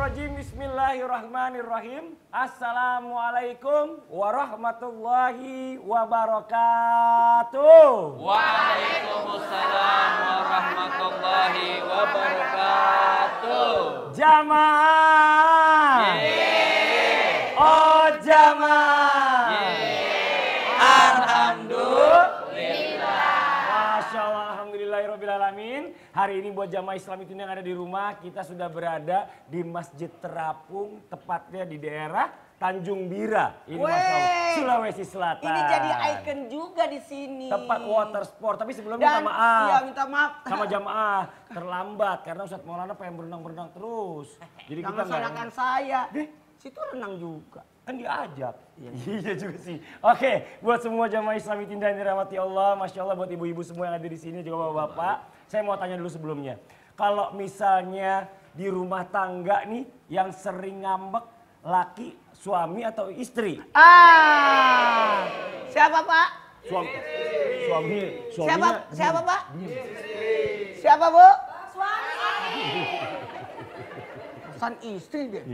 Bismillahirrahmanirrahim. Bismillahirrahmanirrahim. Assalamualaikum warahmatullahi wabarakatuh. Waalaikumsalam warahmatullahi wabarakatuh. Jamaah. Yeah. Oh jamaah. Hari ini buat jamaah Islam itu yang ada di rumah, kita sudah berada di Masjid Terapung, tepatnya di daerah Tanjung Bira, ini Masya Sulawesi Selatan. Ini jadi ikon juga di sini. Tempat water sport, tapi sebelumnya Dan, minta maaf. Iya, minta maaf. Sama jamaah, terlambat karena Ustadz Maulana pengen berenang-berenang terus. Jadi Jangan kita gak... saya. Deh, situ renang juga kan diajak. Iya, iya juga sih. Oke, buat semua jamaah Islam itu yang dirahmati Allah, Masya Allah buat ibu-ibu semua yang ada di sini juga bapak-bapak. Saya mau tanya dulu sebelumnya. Kalau misalnya di rumah tangga nih yang sering ngambek laki suami atau istri? Ah. Siapa, Pak? Suami. Suami. Suaminya, siapa siapa, Pak? Siapa, Bu? Suami. Pesan istri deh.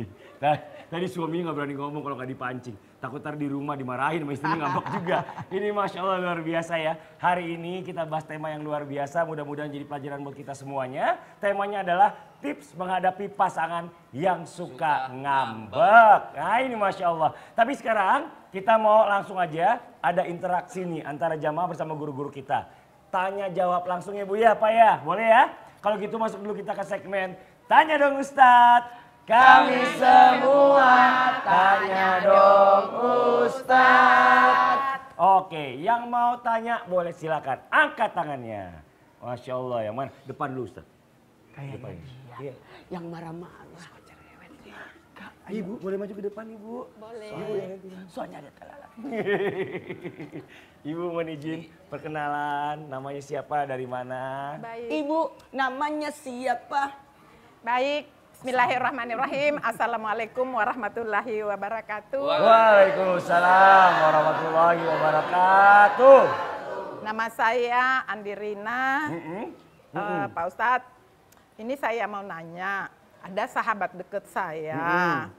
Nah, Tadi suaminya nggak berani ngomong kalau nggak dipancing. Takut ntar di rumah dimarahin sama istrinya ngambek juga. Ini Masya Allah luar biasa ya. Hari ini kita bahas tema yang luar biasa. Mudah-mudahan jadi pelajaran buat kita semuanya. Temanya adalah tips menghadapi pasangan yang suka, suka ngambek. Nah ini Masya Allah. Tapi sekarang kita mau langsung aja ada interaksi nih antara jamaah bersama guru-guru kita. Tanya jawab langsung ya Bu ya Pak ya. Boleh ya? Kalau gitu masuk dulu kita ke segmen Tanya dong Ustadz. Kami semua tanya dong Ustadz. Oke, yang mau tanya boleh silakan. Angkat tangannya. Masya Allah, yang mana? Depan dulu Ustaz. Kayaknya Ya. Yang marah-marah. Ibu, boleh maju ke depan Ibu? Boleh. Soalnya, soalnya ada telalak. Ibu mohon izin perkenalan, namanya siapa, dari mana? Baik. Ibu, namanya siapa? Baik, Bismillahirrahmanirrahim. Assalamualaikum warahmatullahi wabarakatuh. Waalaikumsalam warahmatullahi wabarakatuh. Nama saya Andirina, Mm -mm. Mm -mm. Uh, Pak Ustadz, ini saya mau nanya. Ada sahabat deket saya, mm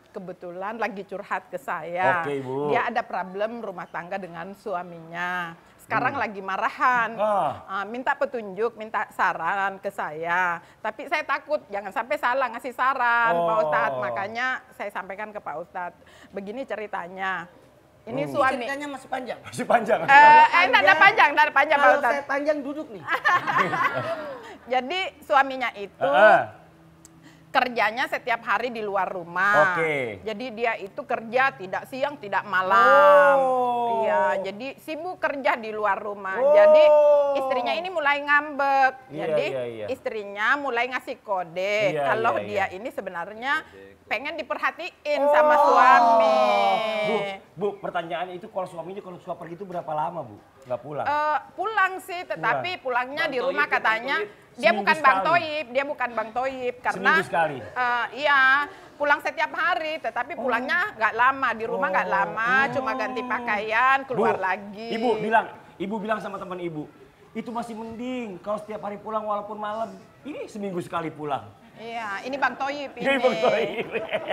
-hmm. kebetulan lagi curhat ke saya. Okay, Dia ada problem rumah tangga dengan suaminya sekarang hmm. lagi marahan, ah. uh, minta petunjuk, minta saran ke saya. Tapi saya takut jangan sampai salah ngasih saran oh. Pak Ustadz, makanya saya sampaikan ke Pak Ustadz. Begini ceritanya. Ini hmm. suami. Ceritanya masih panjang. Masih panjang. Masih eh, eh, panjang. Eh, panjang. ada panjang, Pak panjang. Kalau saya panjang duduk nih. Jadi suaminya itu uh -uh kerjanya setiap hari di luar rumah. Oke. Okay. Jadi dia itu kerja tidak siang tidak malam. Oh. Iya, jadi sibuk kerja di luar rumah. Oh. Jadi istrinya ini mulai ngambek. Iya, jadi iya, iya. istrinya mulai ngasih kode iya, iya kalau iya, dia ini sebenarnya pengen diperhatiin oh. sama suami. Bu, Bu, pertanyaan itu kalau suaminya kalau suka pergi itu berapa lama, Bu? Nggak pulang? Uh, pulang sih, tetapi pulang. pulangnya Bang di rumah Toib, katanya. dia bukan Bang Toib, dia bukan Bang Toib. Karena, sekali? Uh, iya, pulang setiap hari, tetapi oh. pulangnya nggak oh. lama. Di rumah nggak oh. lama, oh. cuma ganti oh. pakaian, keluar Bu, lagi. Ibu bilang, ibu bilang sama teman ibu, itu masih mending kalau setiap hari pulang walaupun malam. Ini seminggu sekali pulang. Iya, ini Bang Toyib ini. Ini Bang Toyib.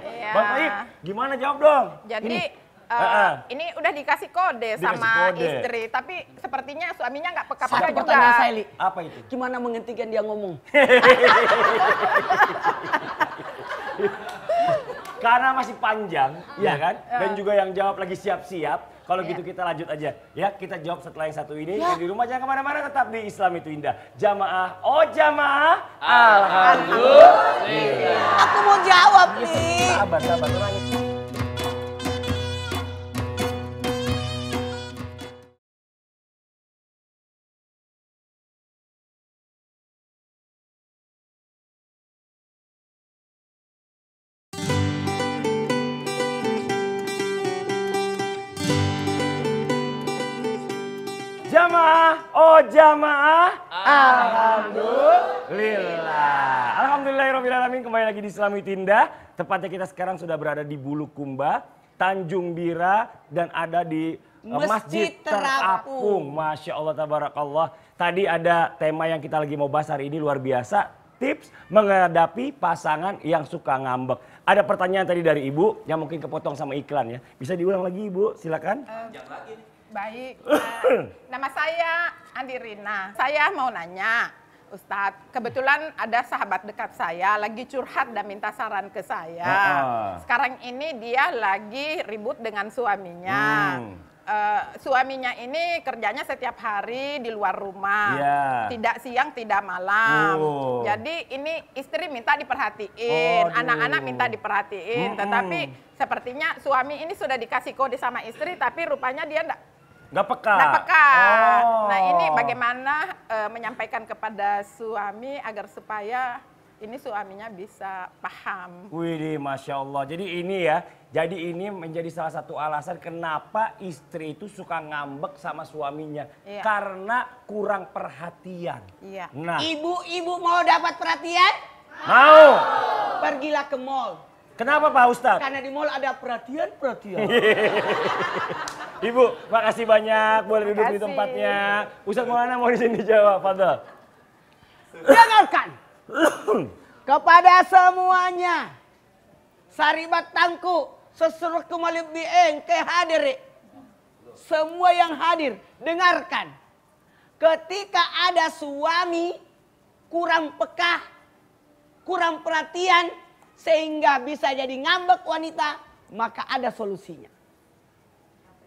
Iya. Bang Toyib, gimana jawab dong? Jadi, Uh, Ini udah dikasih kode dikasih sama kode. istri, tapi sepertinya suaminya nggak peka-peka juga. Pertanyaan saya, Apa itu? Gimana menghentikan dia ngomong? Karena masih panjang, uh, ya hmm. kan? Uh. Dan juga yang jawab lagi siap-siap. Kalau yeah. gitu kita lanjut aja. Ya, kita jawab setelah yang satu ini. Yeah. Yang di rumah jangan kemana-mana, tetap di Islam itu indah. Jamaah, oh jamaah. Alhamdulillah. Alhamdulillah. Aku mau jawab nih. Sabar, sabar. Jamaah, oh jamaah, alhamdulillah. Alhamdulillahirobbilalamin kembali lagi di Islami Tinda. Tepatnya kita sekarang sudah berada di Bulukumba, Tanjung Bira, dan ada di eh, Masjid, Masjid Terapung. Masya Allah, tabarakallah. Tadi ada tema yang kita lagi mau bahas hari ini luar biasa tips menghadapi pasangan yang suka ngambek. Ada pertanyaan tadi dari ibu yang mungkin kepotong sama iklan ya. Bisa diulang lagi ibu, silakan. Um, Baik. Eh, nama saya Andi Rina. Saya mau nanya, Ustadz, kebetulan ada sahabat dekat saya lagi curhat dan minta saran ke saya. Ah, ah. Sekarang ini dia lagi ribut dengan suaminya. Hmm. Uh, suaminya ini kerjanya setiap hari di luar rumah, yeah. tidak siang tidak malam. Oh. Jadi ini istri minta diperhatiin, anak-anak oh, minta diperhatiin. Mm -mm. Tetapi sepertinya suami ini sudah dikasih kode sama istri, tapi rupanya dia Gak peka. Nggak peka. Oh. Nah ini bagaimana uh, menyampaikan kepada suami agar supaya ini suaminya bisa paham. Wih, masya Allah. Jadi ini ya, jadi ini menjadi salah satu alasan kenapa istri itu suka ngambek sama suaminya iya. karena kurang perhatian. Iya. Nah, ibu-ibu mau dapat perhatian? Mau. Pergilah ke mall. Kenapa Pak Ustadz? Karena di mall ada perhatian-perhatian. Ibu, makasih banyak boleh duduk di tempatnya. Ustadz Maulana mau di sini jawab, Fadl. Dengarkan kepada semuanya. Saribat tangku sesuruh kemalib di engke hadir. Semua yang hadir, dengarkan. Ketika ada suami kurang pekah, kurang perhatian, sehingga bisa jadi ngambek wanita, maka ada solusinya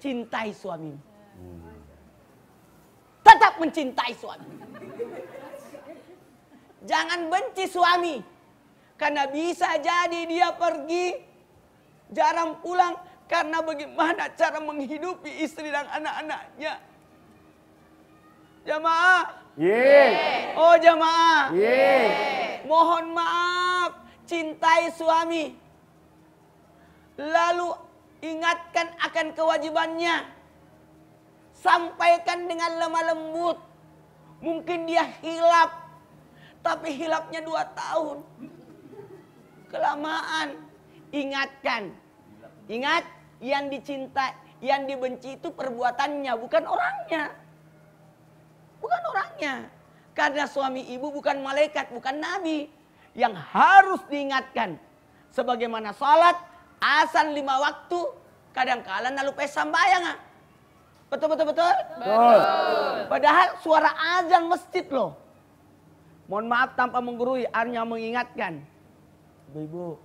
cintai suami, Tetap mencintai suami. Jangan benci suami. Karena bisa jadi dia pergi jarang pulang karena bagaimana cara menghidupi istri dan anak-anaknya. Jamaah. Yeah. Oh jamaah. Yeah. Mohon maaf, cintai suami. Lalu Ingatkan akan kewajibannya. Sampaikan dengan lemah lembut. Mungkin dia hilap. Tapi hilapnya dua tahun. Kelamaan. Ingatkan. Ingat yang dicintai, yang dibenci itu perbuatannya, bukan orangnya. Bukan orangnya. Karena suami ibu bukan malaikat, bukan nabi. Yang harus diingatkan. Sebagaimana salat, asal lima waktu, kadang kala pesan bayang ah. Betul, betul, betul? Betul. Padahal suara azan masjid loh. Mohon maaf tanpa menggurui, hanya mengingatkan. Ibu-ibu,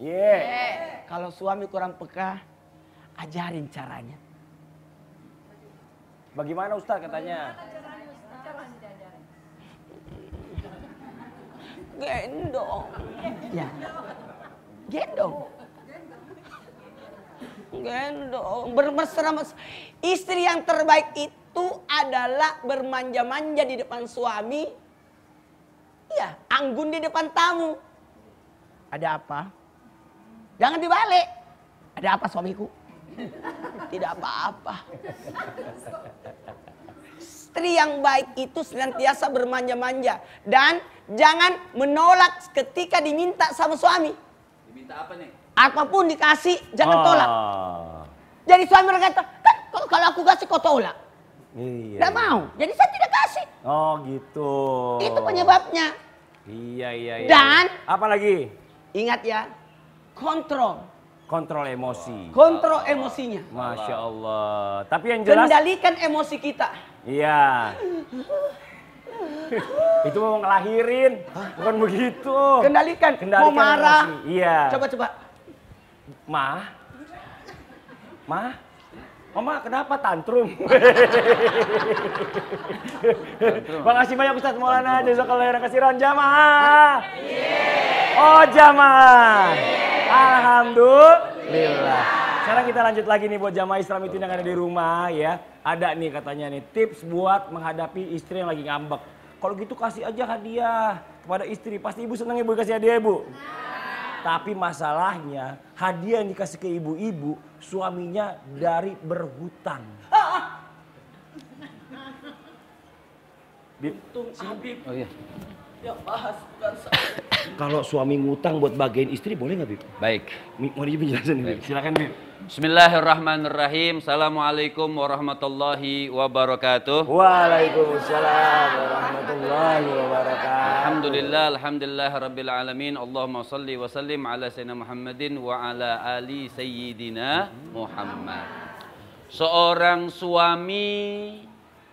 yeah. yeah. kalau suami kurang peka, ajarin caranya. Bagaimana Ustaz katanya? Gendong. Ya. Gendong. Gendong. Bermesra Istri yang terbaik itu adalah bermanja-manja di depan suami. Iya, anggun di depan tamu. Ada apa? Jangan dibalik. Ada apa suamiku? Tidak apa-apa. Istri yang baik itu senantiasa bermanja-manja. Dan jangan menolak ketika diminta sama suami. Diminta apa nih? Apapun dikasih jangan oh. tolak. Jadi suami berkata, kan kalau aku kasih kau tolak. Iya. Tidak iya. mau. Jadi saya tidak kasih. Oh gitu. Itu penyebabnya. Iya iya. iya. Dan apalagi? Ingat ya, kontrol. Kontrol emosi. Kontrol Allah. emosinya. Masya Allah. Tapi yang jelas. Kendalikan emosi kita. Iya. itu mau ngelahirin, bukan begitu. Kendalikan. Kendalikan mau marah. Emosi. Iya. Coba coba Ma? Ma? Mama kenapa tantrum? tantrum. Makasih banyak Ustaz Maulana jazakallahu khairan jamaah. Oh jamaah. Alhamdulillah. Sekarang kita lanjut lagi nih buat jamaah Islam itu yang ada di rumah ya. Ada nih katanya nih tips buat menghadapi istri yang lagi ngambek. Kalau gitu kasih aja hadiah kepada istri. Pasti ibu senang ibu ya, kasih hadiah ibu. Ya, nah. Tapi masalahnya hadiah yang dikasih ke ibu-ibu suaminya dari berhutang. Bip. Untung Oh iya. Ya, Kalau suami ngutang buat bagian istri boleh nggak Bib? Baik. Mau penjelasan ini. Silakan Bib. Bismillahirrahmanirrahim. Assalamualaikum warahmatullahi wabarakatuh. Waalaikumsalam warahmatullahi wabarakatuh. Alhamdulillah, alhamdulillah rabbil alamin. Allahumma salli wa sallim ala sayyidina Muhammadin wa ala ali sayyidina Muhammad. Seorang suami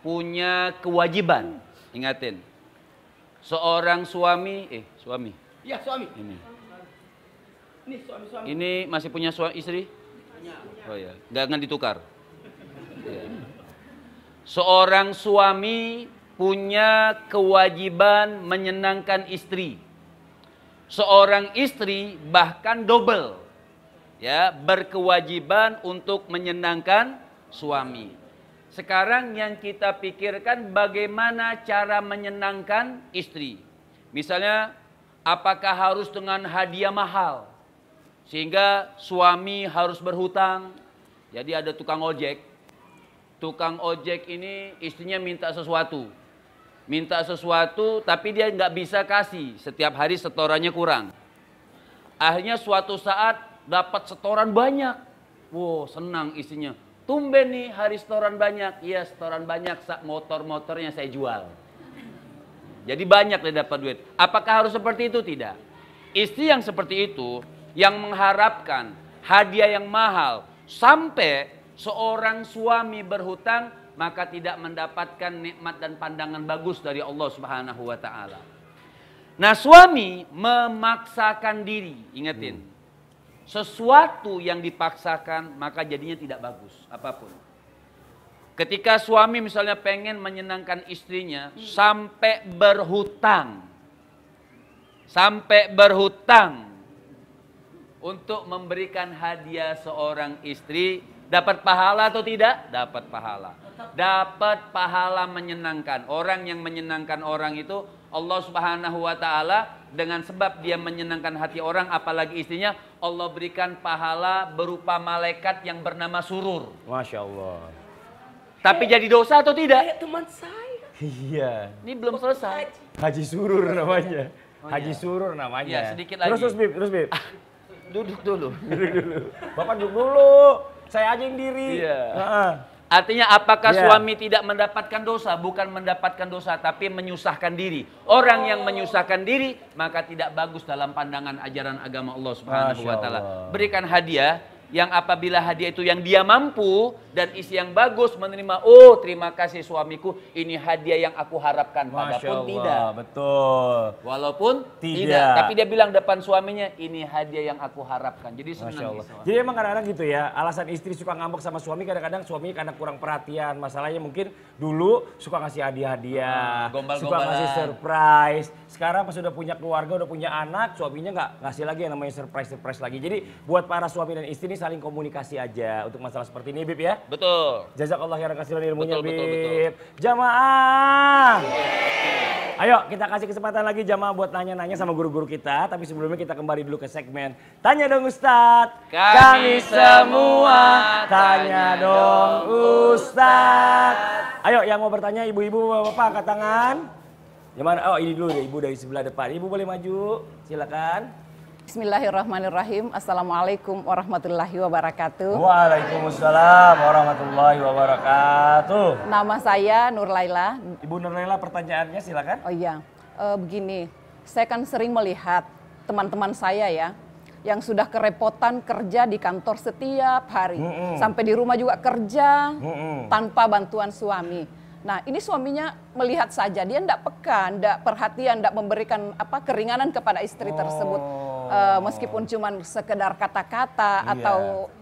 punya kewajiban, ingatin, seorang suami eh suami. Iya, suami. Ini. Ini suami suami. Ini masih punya suami istri? Punya. Oh ya, jangan ditukar. ya. Seorang suami punya kewajiban menyenangkan istri. Seorang istri bahkan double ya berkewajiban untuk menyenangkan suami. Sekarang yang kita pikirkan bagaimana cara menyenangkan istri. Misalnya apakah harus dengan hadiah mahal? Sehingga suami harus berhutang. Jadi ada tukang ojek. Tukang ojek ini istrinya minta sesuatu. Minta sesuatu tapi dia nggak bisa kasih. Setiap hari setorannya kurang. Akhirnya suatu saat dapat setoran banyak. Wow, senang istrinya. Tumben nih hari setoran banyak. Iya setoran banyak, motor-motornya saya jual. Jadi banyak dia dapat duit. Apakah harus seperti itu? Tidak. Istri yang seperti itu, yang mengharapkan hadiah yang mahal. Sampai seorang suami berhutang, maka tidak mendapatkan nikmat dan pandangan bagus dari Allah Subhanahu wa taala. Nah, suami memaksakan diri, ingetin. Hmm sesuatu yang dipaksakan maka jadinya tidak bagus apapun. Ketika suami misalnya pengen menyenangkan istrinya hmm. sampai berhutang. Sampai berhutang untuk memberikan hadiah seorang istri dapat pahala atau tidak? Dapat pahala. Dapat pahala menyenangkan. Orang yang menyenangkan orang itu Allah Subhanahu wa taala dengan sebab dia menyenangkan hati orang apalagi istrinya Allah berikan pahala berupa malaikat yang bernama surur. Masya Allah. Tapi iya. jadi dosa atau tidak? Kayak teman saya. Iya. Ini belum selesai. Haji surur namanya. Oh, Haji iya. surur namanya. Iya, sedikit lagi. Terus, terus, Bib. Terus, Bib. Ah, duduk dulu. duduk dulu. Bapak duduk dulu. Saya aja yang diri. Iya. Artinya apakah yeah. suami tidak mendapatkan dosa? Bukan mendapatkan dosa, tapi menyusahkan diri. Orang yang menyusahkan diri, maka tidak bagus dalam pandangan ajaran agama Allah Subhanahu wa taala. Berikan hadiah yang apabila hadiah itu yang dia mampu dan isi yang bagus menerima oh terima kasih suamiku ini hadiah yang aku harapkan walaupun tidak betul walaupun tidak. tidak tapi dia bilang depan suaminya ini hadiah yang aku harapkan jadi senang jadi emang kadang-kadang gitu ya alasan istri suka ngambek sama suami kadang-kadang suaminya karena kurang perhatian masalahnya mungkin dulu suka ngasih hadiah-hadiah hmm, suka ngasih surprise sekarang pas sudah punya keluarga udah punya anak suaminya nggak ngasih lagi yang namanya surprise surprise lagi jadi buat para suami dan istri ini saling komunikasi aja untuk masalah seperti ini, Bib ya. Betul. Jazakallah khairan kasih ilmunya, Bib. Betul, betul. Jamaah. Yeah. Ayo kita kasih kesempatan lagi jamaah buat nanya-nanya sama guru-guru kita, tapi sebelumnya kita kembali dulu ke segmen Tanya dong Ustadz. Kami, Kami semua tanya, dong Ustadz. Ayo yang mau bertanya ibu-ibu bapak-bapak angkat tangan. Yang Oh ini dulu ya ibu dari sebelah depan. Ibu boleh maju, silakan. Bismillahirrahmanirrahim. Assalamualaikum warahmatullahi wabarakatuh. Waalaikumsalam warahmatullahi wabarakatuh. Nama saya Nur Laila. Ibu Nur Laila pertanyaannya silakan. Oh iya, e, begini. Saya kan sering melihat teman-teman saya ya yang sudah kerepotan kerja di kantor setiap hari. Mm -mm. Sampai di rumah juga kerja mm -mm. tanpa bantuan suami. Nah, ini suaminya melihat saja, dia tidak peka, tidak perhatian, tidak memberikan apa keringanan kepada istri oh. tersebut uh, meskipun cuma sekedar kata-kata yeah. atau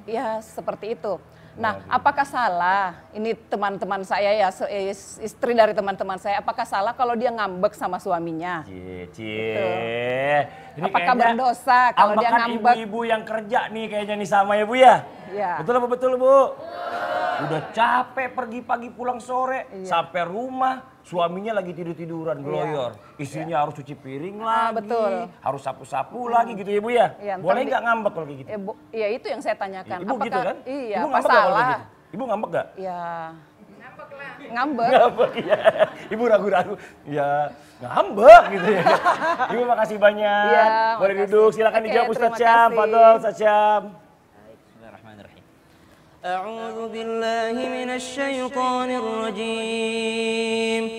ya seperti itu. Nah, Waduh. apakah salah ini teman-teman saya ya eh, istri dari teman-teman saya apakah salah kalau dia ngambek sama suaminya? Cie, cie. Gitu. Apakah berdosa kalau dia ngambek? ibu-ibu yang kerja nih kayaknya nih sama ya Bu ya? Iya. Betul apa betul Bu? Udah capek pergi pagi pulang sore iya. sampai rumah suaminya lagi tidur-tiduran iya. gloyor. Yeah. Istrinya yeah. harus cuci piring ah, lagi, betul. harus sapu-sapu hmm. lagi gitu ya Bu ya? ya Boleh nggak ngambek kalau gitu? Iya itu yang saya tanyakan. ibu gitu Apakah, gitu kan? Iya, ibu ngambek salah? kalau gitu? Ibu ngambek nggak? Iya, ngambek lah. Ngambek. ya. Ibu ragu-ragu. Ya ngambek gitu ya. Ibu makasih banyak. Ya, Boleh duduk silakan okay, dijawab Ustaz Syam, Ustaz Cam. أعوذ بالله من الشيطان الرجيم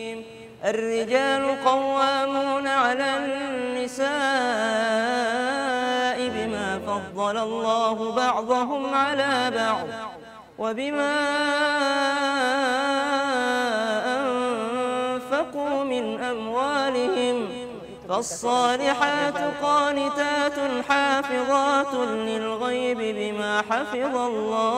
الرجال قوامون على النساء بما فضل الله بعضهم على بعض وبما أنفقوا من أموالهم فالصالحات قانتات حافظات للغيب بما حفظ الله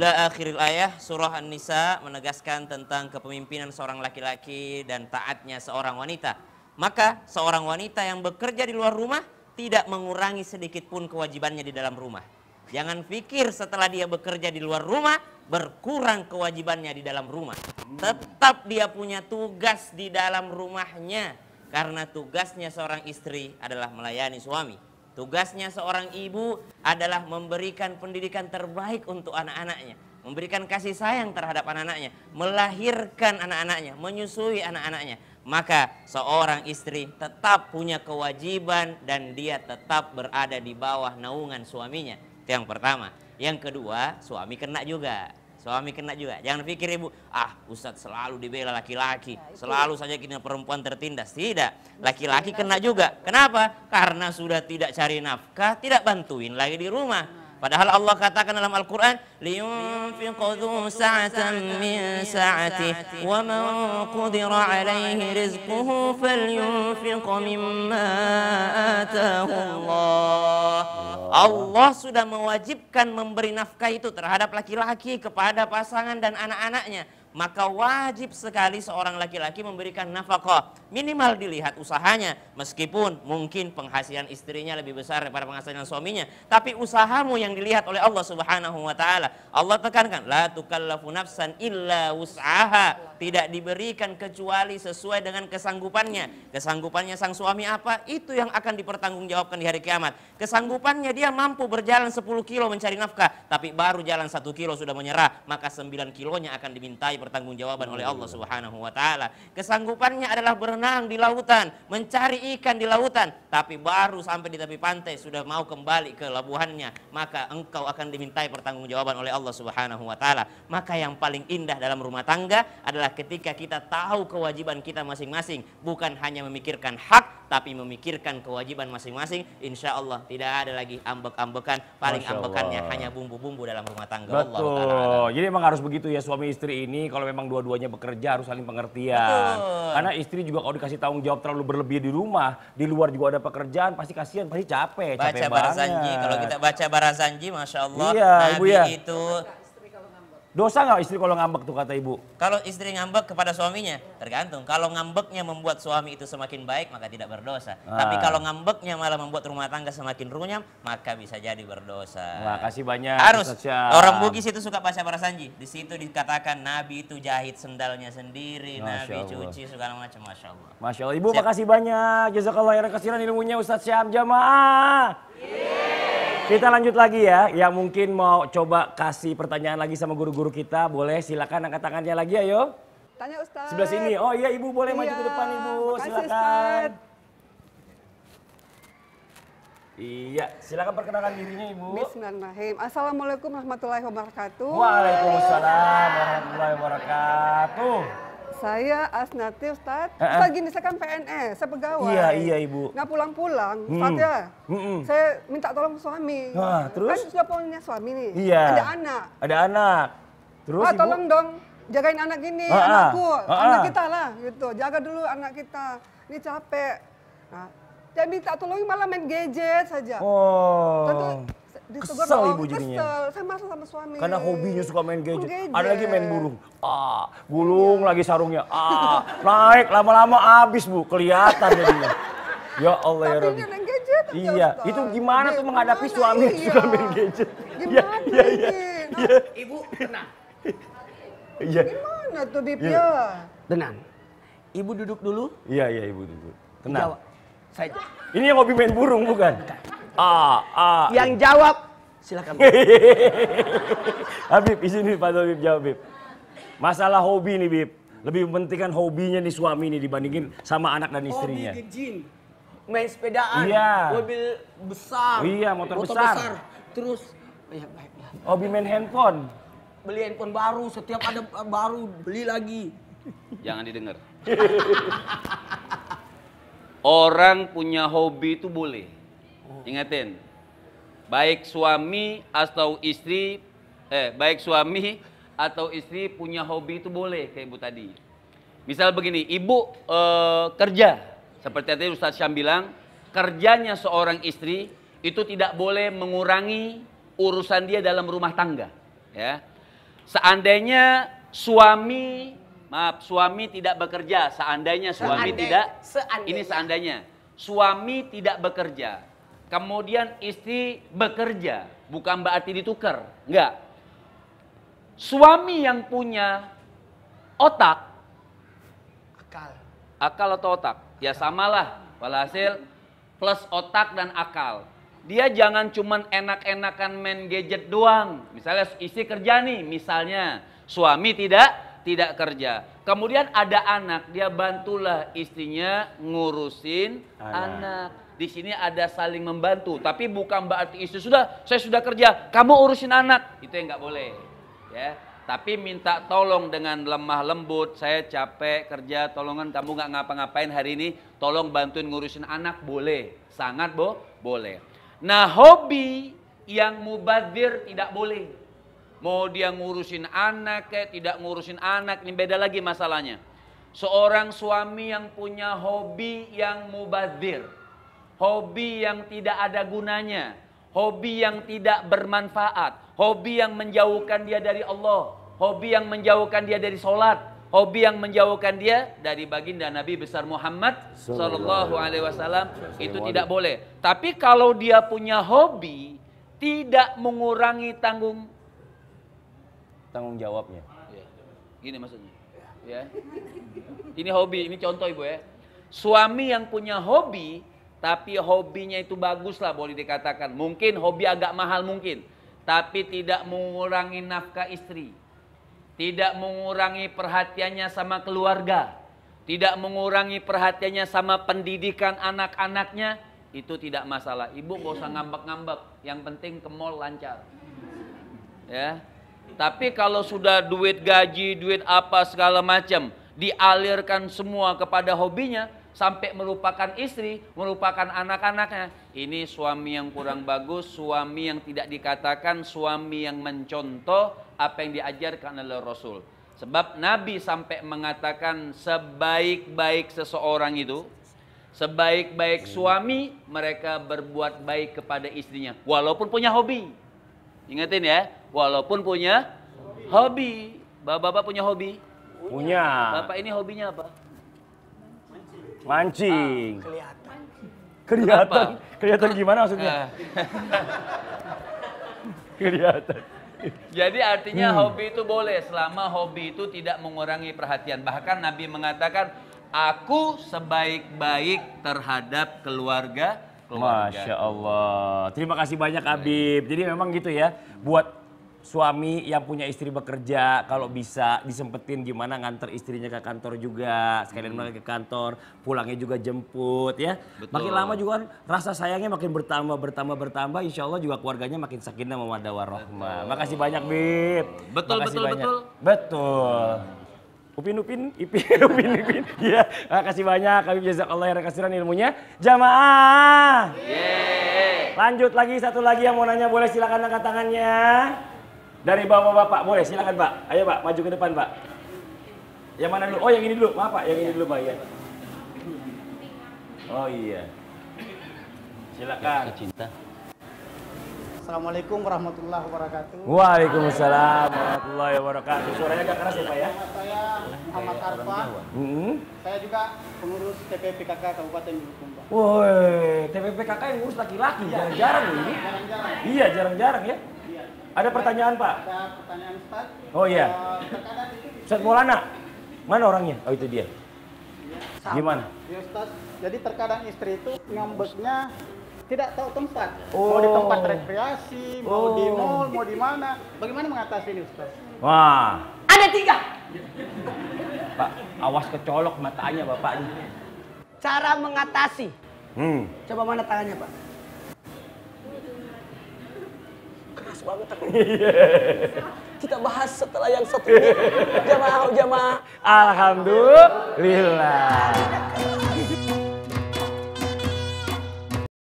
إلى آخر الآية surah An-Nisa menegaskan tentang kepemimpinan seorang laki-laki dan taatnya seorang wanita. Maka seorang wanita yang bekerja di luar rumah tidak mengurangi sedikit pun kewajibannya di dalam rumah. Jangan pikir setelah dia bekerja di luar rumah, berkurang kewajibannya di dalam rumah. Hmm. Tetap dia punya tugas di dalam rumahnya. Karena tugasnya seorang istri adalah melayani suami. Tugasnya seorang ibu adalah memberikan pendidikan terbaik untuk anak-anaknya. Memberikan kasih sayang terhadap anak-anaknya. Melahirkan anak-anaknya. Menyusui anak-anaknya. Maka seorang istri tetap punya kewajiban dan dia tetap berada di bawah naungan suaminya itu yang pertama. Yang kedua, suami kena juga. Suami kena juga. Jangan pikir ibu, ah Ustadz selalu dibela laki-laki. Nah, selalu saja kini perempuan tertindas. Tidak. Nah, laki-laki kena juga. Kenapa? Karena sudah tidak cari nafkah, tidak bantuin lagi di rumah Padahal Allah katakan dalam Al-Quran, سَعَةً مِنْ سَعَتِهِ وَمَنْ قُدِرَ عَلَيْهِ رِزْقُهُ فَلْيُنْفِقُ مِمَّا اللَّهِ Allah sudah mewajibkan memberi nafkah itu terhadap laki-laki kepada pasangan dan anak-anaknya maka wajib sekali seorang laki-laki memberikan nafkah. Minimal dilihat usahanya, meskipun mungkin penghasilan istrinya lebih besar daripada penghasilan suaminya, tapi usahamu yang dilihat oleh Allah Subhanahu wa taala. Allah tekankan, la tukallafu nafsan illa usaha Tidak diberikan kecuali sesuai dengan kesanggupannya. Kesanggupannya sang suami apa? Itu yang akan dipertanggungjawabkan di hari kiamat. Kesanggupannya dia mampu berjalan 10 kilo mencari nafkah, tapi baru jalan satu kilo sudah menyerah, maka 9 kilonya akan dimintai pertanggungjawaban oleh Allah Subhanahu wa taala. Kesanggupannya adalah berenang di lautan, mencari ikan di lautan, tapi baru sampai di tepi pantai sudah mau kembali ke labuhannya, maka engkau akan dimintai pertanggungjawaban oleh Allah Subhanahu wa taala. Maka yang paling indah dalam rumah tangga adalah ketika kita tahu kewajiban kita masing-masing, bukan hanya memikirkan hak tapi memikirkan kewajiban masing-masing, insya Allah tidak ada lagi ambek-ambekan. Paling ambekannya hanya bumbu-bumbu dalam rumah tangga. Betul. Allah Jadi memang harus begitu ya suami istri ini. Kalau memang dua-duanya bekerja harus saling pengertian. Betul. Karena istri juga kalau dikasih tanggung jawab terlalu berlebih di rumah, di luar juga ada pekerjaan, pasti kasihan, pasti capek. Baca capek Barazanji. Kalau kita baca Barazanji, masya Allah, iya, Nabi ya. itu Dosa nggak istri kalau ngambek tuh kata ibu? Kalau istri ngambek kepada suaminya, tergantung. Kalau ngambeknya membuat suami itu semakin baik, maka tidak berdosa. Ah. Tapi kalau ngambeknya malah membuat rumah tangga semakin runyam, maka bisa jadi berdosa. Terima kasih banyak. Harus. Orang Bugis itu suka pasca sanji. Di situ dikatakan Nabi itu jahit sendalnya sendiri, Masya Nabi Allah. cuci segala macam. Masya Allah. Masya Allah. Ibu, Siap. makasih banyak. Jazakallah yang kasiran ilmunya Ustadz Syam Jamaah. Yeah. Kita lanjut lagi ya. Yang mungkin mau coba kasih pertanyaan lagi sama guru-guru kita, boleh silakan angkat tangannya lagi ayo. Tanya Ustaz. Sebelah sini. Oh iya Ibu boleh iya. maju ke iya. depan Ibu. Makasih, silakan. Iya, silakan perkenalkan dirinya Ibu. Bismillahirrahmanirrahim. Assalamualaikum warahmatullahi wabarakatuh. Waalaikumsalam warahmatullahi wabarakatuh. Saya asnati Ustaz. Uh -uh. gini, saya kan PNS, saya pegawai. Iya, iya Ibu. Nggak pulang-pulang, hmm. ya. Hmm -mm. Saya minta tolong suami. Nah, terus? Kan sudah punya suami nih. Iya. Ada anak. Ada anak. Terus Pak, ah, Ibu? tolong dong jagain anak gini, uh -uh. anakku, uh -uh. anak kita lah gitu. Jaga dulu anak kita. Ini capek. Nah, jadi minta tolong malah main gadget saja. Oh. Tentu kesel ibu jadinya. Kesel, sama sama suami. Karena hobinya suka main gadget. gadget. Ada lagi main burung. Ah, gulung ya. lagi sarungnya. Ah, naik lama-lama habis bu, kelihatan jadinya. Ya Allah ya Tapi ya Rabbi. iya, Ustaz. itu gimana Dia, tuh menghadapi gimana? suami iya. suka main gadget? Gimana? Iya, iya, iya. iya. Nah, ibu tenang. Iya. Gimana tuh Bib iya. ya? Tenang. Ibu duduk dulu. Iya, iya Ibu duduk. Tenang. Jawa. Saya... Ini yang hobi main burung bukan? bukan. A, ah, A. Ah. Yang jawab silakan. Habib, izin Pak Habib jawab, Habib. Masalah hobi nih, Bib. Lebih mementingkan hobinya nih suami nih dibandingin sama anak dan istrinya. Hobi gejin. Main sepedaan, iya. mobil besar. Iya, motor, motor besar. besar. Terus ya Hobi main handphone. Beli handphone baru, setiap ada baru beli lagi. Jangan didengar. Orang punya hobi itu boleh Nah. Ingatin. Baik suami atau istri eh baik suami atau istri punya hobi itu boleh kayak Ibu tadi. Misal begini, Ibu eh, kerja. Seperti tadi Ustaz Syam bilang, kerjanya seorang istri itu tidak boleh mengurangi urusan dia dalam rumah tangga, ya. Seandainya suami maaf suami tidak bekerja seandainya suami seandainya, tidak seandainya. ini seandainya suami tidak bekerja Kemudian istri bekerja, bukan berarti ditukar, enggak. Suami yang punya otak, akal, akal atau otak, ya samalah. Walhasil plus otak dan akal. Dia jangan cuma enak-enakan main gadget doang. Misalnya istri kerja nih, misalnya suami tidak tidak kerja. Kemudian ada anak, dia bantulah istrinya ngurusin anak. anak di sini ada saling membantu, tapi bukan berarti istri sudah saya sudah kerja, kamu urusin anak. Itu yang nggak boleh. Ya, tapi minta tolong dengan lemah lembut, saya capek kerja, tolongan kamu nggak ngapa-ngapain hari ini, tolong bantuin ngurusin anak boleh, sangat bo boleh. Nah hobi yang mubazir tidak boleh. Mau dia ngurusin anak kayak tidak ngurusin anak, ini beda lagi masalahnya. Seorang suami yang punya hobi yang mubazir, hobi yang tidak ada gunanya, hobi yang tidak bermanfaat, hobi yang menjauhkan dia dari Allah, hobi yang menjauhkan dia dari sholat, hobi yang menjauhkan dia dari baginda Nabi besar Muhammad Sallallahu Alaihi Wasallam itu tidak boleh. Tapi kalau dia punya hobi tidak mengurangi tanggung tanggung jawabnya. Ya. Gini maksudnya. Ya. Ini hobi, ini contoh Ibu ya. Suami yang punya hobi tapi hobinya itu bagus lah boleh dikatakan. Mungkin hobi agak mahal mungkin. Tapi tidak mengurangi nafkah istri. Tidak mengurangi perhatiannya sama keluarga. Tidak mengurangi perhatiannya sama pendidikan anak-anaknya. Itu tidak masalah. Ibu gak usah ngambek-ngambek. Yang penting ke mall lancar. Ya. Tapi kalau sudah duit gaji, duit apa segala macam dialirkan semua kepada hobinya, sampai melupakan istri, melupakan anak-anaknya. Ini suami yang kurang bagus, suami yang tidak dikatakan, suami yang mencontoh apa yang diajarkan oleh Rasul. Sebab Nabi sampai mengatakan sebaik-baik seseorang itu, sebaik-baik suami mereka berbuat baik kepada istrinya. Walaupun punya hobi. ingatin ya, walaupun punya hobi. Bapak-bapak punya hobi? Punya. Bapak ini hobinya apa? Mancing. Ah, kelihatan. Kelihatan. Kenapa? Kelihatan gimana maksudnya? Ah. kelihatan. Jadi artinya hmm. hobi itu boleh selama hobi itu tidak mengurangi perhatian. Bahkan Nabi mengatakan, "Aku sebaik-baik terhadap keluarga." keluarga. Masya Allah. Terima kasih banyak Habib. Jadi memang gitu ya, buat suami yang punya istri bekerja kalau bisa disempetin gimana nganter istrinya ke kantor juga sekalian hmm. ke kantor pulangnya juga jemput ya Betul. makin lama juga kan rasa sayangnya makin bertambah bertambah bertambah insya Allah juga keluarganya makin sakinah mawaddah warohma makasih banyak Bib betul makasih betul banyak. betul betul Upin Upin Ipin Upin upin. ya makasih banyak kami Allah yang kasiran ilmunya jamaah yeah. lanjut lagi satu lagi yang mau nanya boleh silakan angkat tangannya dari bapak-bapak, boleh silakan Pak. Ayo Pak, maju ke depan Pak. Yang mana dulu? Oh yang ini dulu, maaf Pak, yang ini iya. dulu Pak ya. Oh iya. Silakan. Cinta. Assalamualaikum warahmatullahi wabarakatuh. Waalaikumsalam warahmatullahi wabarakatuh. Suaranya agak keras ya Pak ya? Saya Ahmad Arfa. Hmm? Saya juga pengurus TPPKK Kabupaten Bulukumba. Woi, TPPKK yang ngurus laki-laki, jarang-jarang ini. Jarang-jarang. Iya, jarang-jarang ya. Ada pertanyaan Pak? Ada pertanyaan Ustaz. Oh iya. Eh, Ustaz Maulana, mana orangnya? Oh itu dia. Sama. Iya. Gimana? Ya Ustaz, jadi terkadang istri itu ngambeknya tidak tahu tempat. Oh. Mau di oh. tempat rekreasi, oh. mau di oh. mall, mau di mana. Bagaimana mengatasi ini Ustaz? Wah. Ada tiga. Pak, awas kecolok matanya bapaknya. Cara mengatasi. Hmm. Coba mana tangannya Pak? panas banget tapi. Kita bahas setelah yang satu ini. Jamaah jamaah. Alhamdulillah.